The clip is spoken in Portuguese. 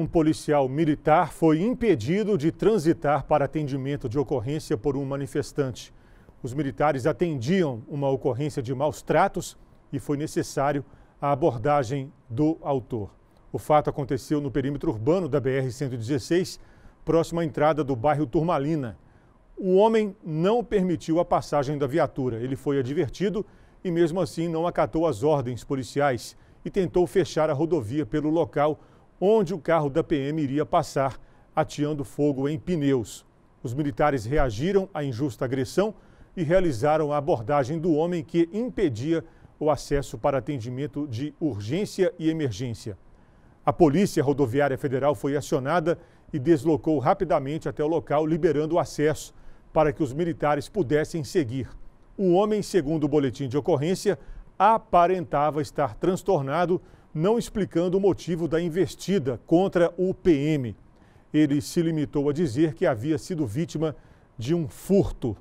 Um policial militar foi impedido de transitar para atendimento de ocorrência por um manifestante. Os militares atendiam uma ocorrência de maus tratos e foi necessário a abordagem do autor. O fato aconteceu no perímetro urbano da BR-116, próximo à entrada do bairro Turmalina. O homem não permitiu a passagem da viatura. Ele foi advertido e, mesmo assim, não acatou as ordens policiais e tentou fechar a rodovia pelo local onde o carro da PM iria passar, ateando fogo em pneus. Os militares reagiram à injusta agressão e realizaram a abordagem do homem que impedia o acesso para atendimento de urgência e emergência. A Polícia Rodoviária Federal foi acionada e deslocou rapidamente até o local, liberando o acesso para que os militares pudessem seguir. O homem, segundo o boletim de ocorrência, aparentava estar transtornado não explicando o motivo da investida contra o PM. Ele se limitou a dizer que havia sido vítima de um furto.